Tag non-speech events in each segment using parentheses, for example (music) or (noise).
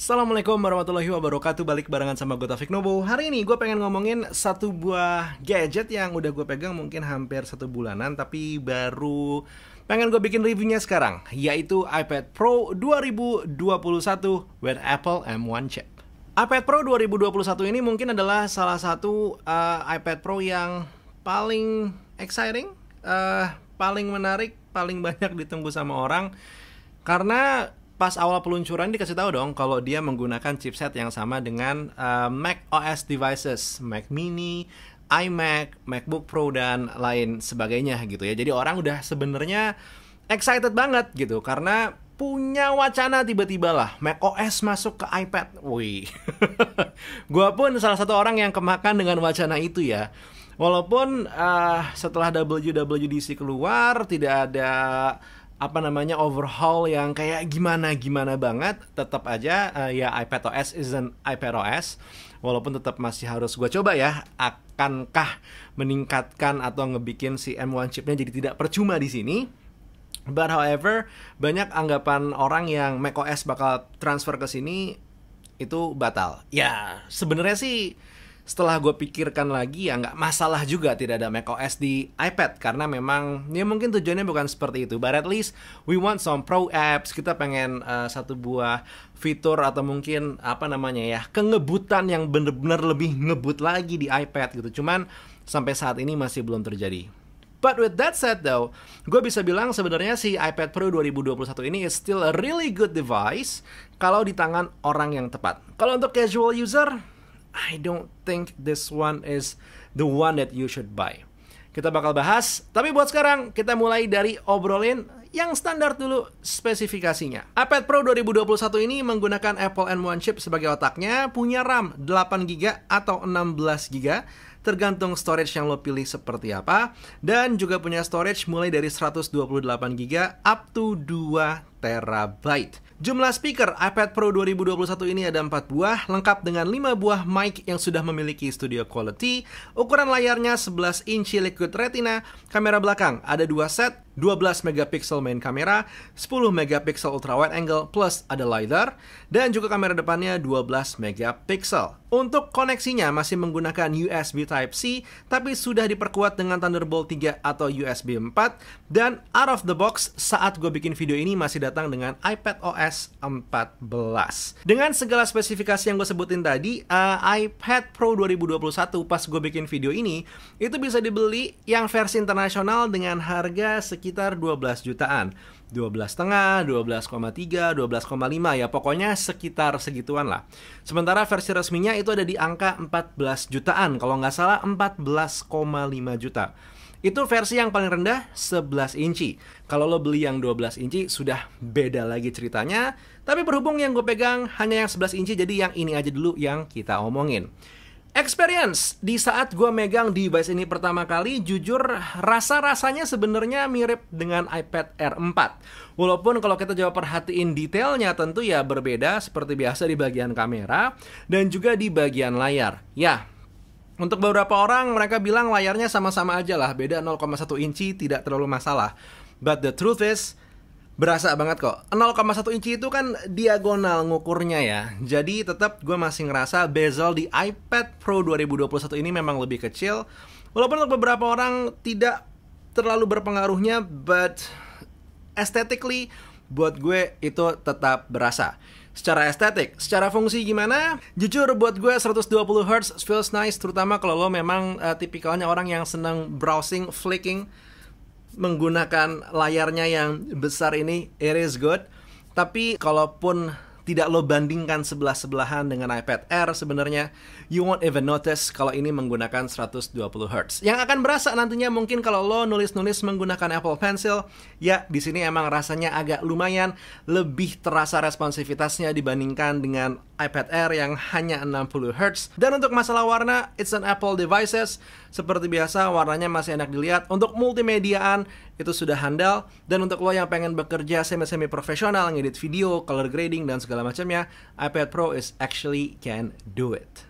Assalamualaikum warahmatullahi wabarakatuh Balik barengan sama gue Taufik Nobo Hari ini gue pengen ngomongin satu buah gadget yang udah gue pegang mungkin hampir satu bulanan Tapi baru pengen gue bikin reviewnya sekarang Yaitu iPad Pro 2021 with Apple M1 chip iPad Pro 2021 ini mungkin adalah salah satu uh, iPad Pro yang paling exciting uh, Paling menarik, paling (laughs) banyak ditunggu sama orang Karena pas awal peluncuran dikasih tahu dong kalau dia menggunakan chipset yang sama dengan uh, Mac OS devices, Mac Mini, iMac, MacBook Pro dan lain sebagainya gitu ya. Jadi orang udah sebenarnya excited banget gitu karena punya wacana tiba-tiba lah OS masuk ke iPad. Wih. (laughs) Gua pun salah satu orang yang kemakan dengan wacana itu ya. Walaupun uh, setelah WWDC keluar tidak ada apa namanya overhaul yang kayak gimana gimana banget tetap aja uh, ya iPadOS isn't iPadOS walaupun tetap masih harus gue coba ya akankah meningkatkan atau ngebikin si M1 chipnya jadi tidak percuma di sini but however banyak anggapan orang yang macOS bakal transfer ke sini itu batal ya sebenarnya sih setelah gue pikirkan lagi ya nggak masalah juga tidak ada macOS di iPad karena memang ya mungkin tujuannya bukan seperti itu but at least we want some pro apps kita pengen uh, satu buah fitur atau mungkin apa namanya ya kengebutan yang bener-bener lebih ngebut lagi di iPad gitu cuman sampai saat ini masih belum terjadi But with that said though, gue bisa bilang sebenarnya si iPad Pro 2021 ini is still a really good device kalau di tangan orang yang tepat. Kalau untuk casual user, I don't think this one is the one that you should buy. Kita bakal bahas, tapi buat sekarang kita mulai dari obrolin yang standar dulu spesifikasinya. iPad Pro 2021 ini menggunakan Apple M1 chip sebagai otaknya, punya RAM 8GB atau 16GB, tergantung storage yang lo pilih seperti apa, dan juga punya storage mulai dari 128GB up to 2 terabyte. Jumlah speaker iPad Pro 2021 ini ada 4 buah, lengkap dengan 5 buah mic yang sudah memiliki studio quality, ukuran layarnya 11 inci liquid retina, kamera belakang ada 2 set, 12 megapiksel main kamera, 10 megapiksel ultra wide angle plus ada lidar dan juga kamera depannya 12 megapiksel. Untuk koneksinya masih menggunakan USB Type C tapi sudah diperkuat dengan Thunderbolt 3 atau USB 4 dan out of the box saat gue bikin video ini masih datang dengan iPad OS 14. Dengan segala spesifikasi yang gue sebutin tadi, uh, iPad Pro 2021 pas gue bikin video ini itu bisa dibeli yang versi internasional dengan harga sekitar sekitar 12 jutaan. 12 setengah, 12,3, 12,5 ya pokoknya sekitar segituan lah. Sementara versi resminya itu ada di angka 14 jutaan, kalau nggak salah 14,5 juta. Itu versi yang paling rendah 11 inci. Kalau lo beli yang 12 inci sudah beda lagi ceritanya. Tapi berhubung yang gue pegang hanya yang 11 inci jadi yang ini aja dulu yang kita omongin. Experience di saat gue megang device ini pertama kali, jujur rasa-rasanya sebenarnya mirip dengan iPad Air 4. Walaupun kalau kita coba perhatiin detailnya tentu ya berbeda seperti biasa di bagian kamera dan juga di bagian layar. Ya, untuk beberapa orang mereka bilang layarnya sama-sama aja lah, beda 0,1 inci tidak terlalu masalah. But the truth is, Berasa banget kok. 0,1 inci itu kan diagonal ngukurnya ya. Jadi tetap gue masih ngerasa bezel di iPad Pro 2021 ini memang lebih kecil. Walaupun untuk beberapa orang tidak terlalu berpengaruhnya, but aesthetically buat gue itu tetap berasa. Secara estetik, secara fungsi gimana? Jujur buat gue 120 Hz feels nice, terutama kalau lo memang uh, tipikalnya orang yang seneng browsing, flicking, menggunakan layarnya yang besar ini it is good tapi kalaupun tidak lo bandingkan sebelah-sebelahan dengan iPad Air sebenarnya you won't even notice kalau ini menggunakan 120 Hz. Yang akan berasa nantinya mungkin kalau lo nulis-nulis menggunakan Apple Pencil, ya di sini emang rasanya agak lumayan lebih terasa responsivitasnya dibandingkan dengan iPad Air yang hanya 60 Hz. Dan untuk masalah warna, it's an Apple devices. Seperti biasa, warnanya masih enak dilihat. Untuk multimediaan, itu sudah handal. Dan untuk lo yang pengen bekerja semi-semi profesional, ngedit video, color grading, dan segala macamnya, iPad Pro is actually can do it.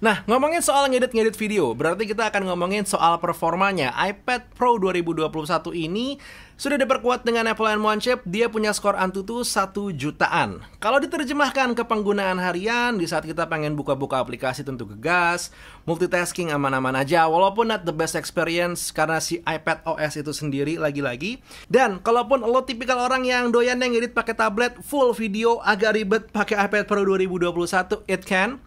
Nah, ngomongin soal ngedit-ngedit video, berarti kita akan ngomongin soal performanya. iPad Pro 2021 ini sudah diperkuat dengan Apple M1 chip, dia punya skor Antutu 1 jutaan. Kalau diterjemahkan ke penggunaan harian, di saat kita pengen buka-buka aplikasi tentu gegas, multitasking aman-aman aja, walaupun not the best experience karena si iPad OS itu sendiri lagi-lagi. Dan kalaupun lo tipikal orang yang doyan yang ngedit pakai tablet full video agak ribet pakai iPad Pro 2021, it can.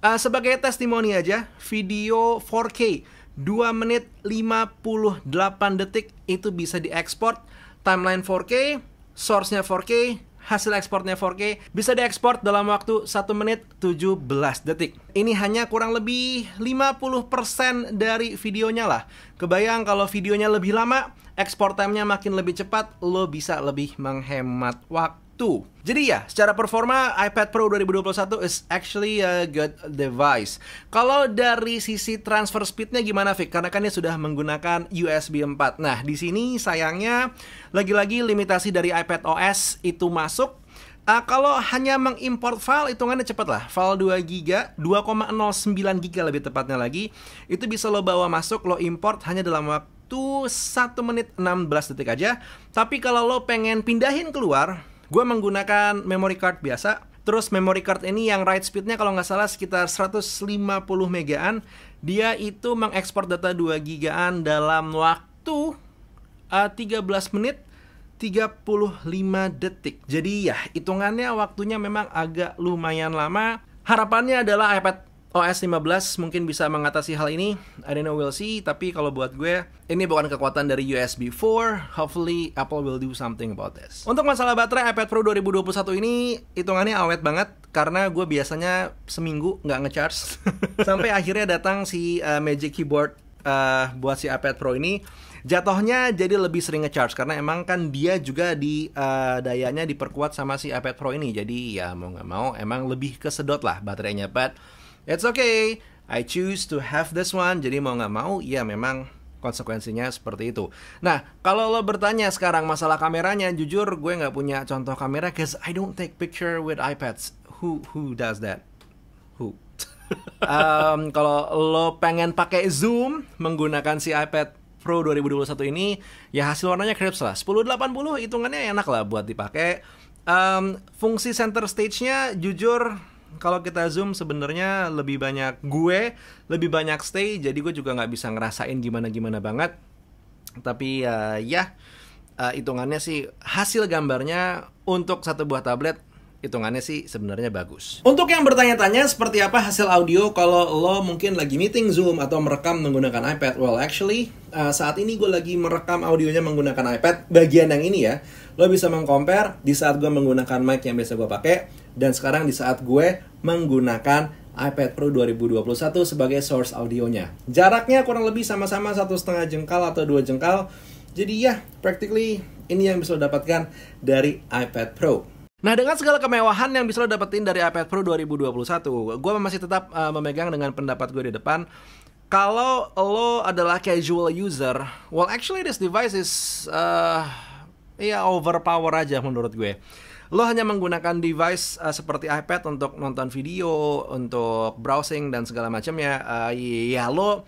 Uh, sebagai testimoni aja, video 4K 2 menit 58 detik itu bisa diekspor timeline 4K, source-nya 4K, hasil ekspornya 4K bisa diekspor dalam waktu 1 menit 17 detik. Ini hanya kurang lebih 50% dari videonya lah. Kebayang kalau videonya lebih lama, ekspor time-nya makin lebih cepat, lo bisa lebih menghemat waktu itu. Jadi ya, secara performa iPad Pro 2021 is actually a good device. Kalau dari sisi transfer speednya gimana Vic? Karena kan dia sudah menggunakan USB 4. Nah, di sini sayangnya lagi-lagi limitasi dari iPad OS itu masuk Uh, kalau hanya mengimport file, hitungannya cepat lah. File 2 GB, 2,09 GB lebih tepatnya lagi, itu bisa lo bawa masuk, lo import hanya dalam waktu 1 menit 16 detik aja. Tapi kalau lo pengen pindahin keluar, Gue menggunakan memory card biasa, Terus memory card ini yang write speednya kalau nggak salah sekitar 150 megaan. Dia itu mengekspor data 2 gigaan dalam waktu uh, eh, 13 menit 35 detik. Jadi ya hitungannya waktunya memang agak lumayan lama. Harapannya adalah iPad OS 15 mungkin bisa mengatasi hal ini. I don't know, we'll see. Tapi kalau buat gue, ini bukan kekuatan dari USB 4. Hopefully, Apple will do something about this. Untuk masalah baterai iPad Pro 2021 ini, hitungannya awet banget. Karena gue biasanya seminggu nggak ngecharge. (laughs) Sampai akhirnya datang si uh, Magic Keyboard uh, buat si iPad Pro ini. Jatuhnya jadi lebih sering ngecharge karena emang kan dia juga di uh, dayanya diperkuat sama si iPad Pro ini. Jadi ya mau nggak mau emang lebih kesedot lah baterainya. But It's okay. I choose to have this one. Jadi mau nggak mau, ya memang konsekuensinya seperti itu. Nah, kalau lo bertanya sekarang masalah kameranya, jujur gue nggak punya contoh kamera cause I don't take picture with iPads. Who who does that? Who? (laughs) um, kalau lo pengen pakai zoom menggunakan si iPad Pro 2021 ini, ya hasil warnanya crisp lah. 1080 hitungannya enak lah buat dipakai. Um, fungsi center stage-nya jujur kalau kita zoom sebenarnya lebih banyak gue, lebih banyak stay, jadi gue juga nggak bisa ngerasain gimana-gimana banget. Tapi uh, ya, uh, hitungannya sih hasil gambarnya untuk satu buah tablet hitungannya sih sebenarnya bagus. Untuk yang bertanya-tanya seperti apa hasil audio kalau lo mungkin lagi meeting Zoom atau merekam menggunakan iPad, well actually uh, saat ini gue lagi merekam audionya menggunakan iPad bagian yang ini ya. Lo bisa mengcompare di saat gue menggunakan mic yang biasa gue pakai dan sekarang di saat gue menggunakan iPad Pro 2021 sebagai source audionya. Jaraknya kurang lebih sama-sama satu setengah jengkal atau dua jengkal. Jadi ya, practically ini yang bisa lo dapatkan dari iPad Pro. Nah dengan segala kemewahan yang bisa lo dapetin dari iPad Pro 2021, gue masih tetap uh, memegang dengan pendapat gue di depan. Kalau lo adalah casual user, well actually this device is uh, Iya overpower aja menurut gue. Lo hanya menggunakan device uh, seperti iPad untuk nonton video, untuk browsing dan segala macamnya. Uh, ya lo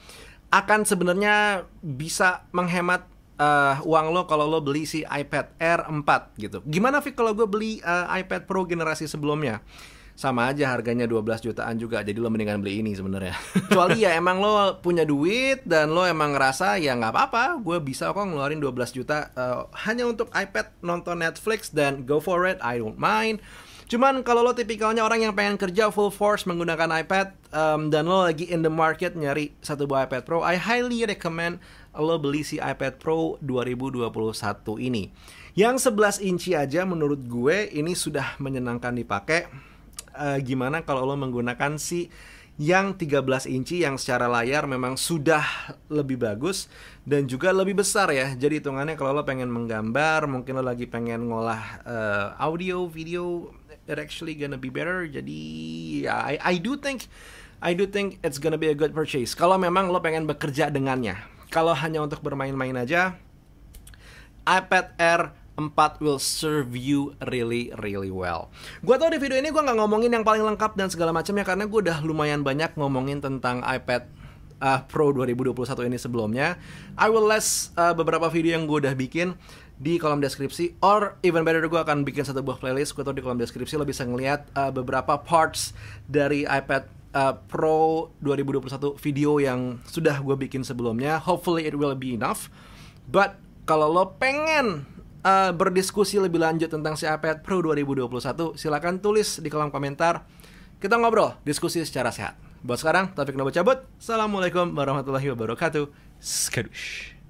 akan sebenarnya bisa menghemat uh, uang lo kalau lo beli si iPad Air 4 gitu. Gimana sih kalau gue beli uh, iPad Pro generasi sebelumnya? sama aja harganya 12 jutaan juga jadi lo mendingan beli ini sebenarnya (laughs) kecuali ya emang lo punya duit dan lo emang ngerasa ya nggak apa-apa gue bisa kok ngeluarin 12 juta uh, hanya untuk iPad nonton Netflix dan go for it I don't mind Cuman kalau lo tipikalnya orang yang pengen kerja full force menggunakan iPad um, dan lo lagi in the market nyari satu buah iPad Pro, I highly recommend lo beli si iPad Pro 2021 ini. Yang 11 inci aja menurut gue ini sudah menyenangkan dipakai uh, gimana kalau lo menggunakan si yang 13 inci yang secara layar memang sudah lebih bagus dan juga lebih besar ya. Jadi hitungannya kalau lo pengen menggambar, mungkin lo lagi pengen ngolah uh, audio, video, it actually gonna be better. Jadi ya, I I do think I do think it's gonna be a good purchase. Kalau memang lo pengen bekerja dengannya. Kalau hanya untuk bermain-main aja, iPad Air 4 will serve you really really well. Gua tau di video ini gue nggak ngomongin yang paling lengkap dan segala macamnya karena gue udah lumayan banyak ngomongin tentang iPad uh, Pro 2021 ini sebelumnya. I will list uh, beberapa video yang gue udah bikin di kolom deskripsi or even better gue akan bikin satu buah playlist Gua tau di kolom deskripsi lo bisa ngeliat uh, beberapa parts dari iPad uh, Pro 2021 video yang sudah gue bikin sebelumnya. Hopefully it will be enough. But kalau lo pengen uh, berdiskusi lebih lanjut tentang si iPad Pro 2021, silahkan tulis di kolom komentar. Kita ngobrol, diskusi secara sehat. Buat sekarang, Taufik Nobo cabut. Assalamualaikum warahmatullahi wabarakatuh. Skadush.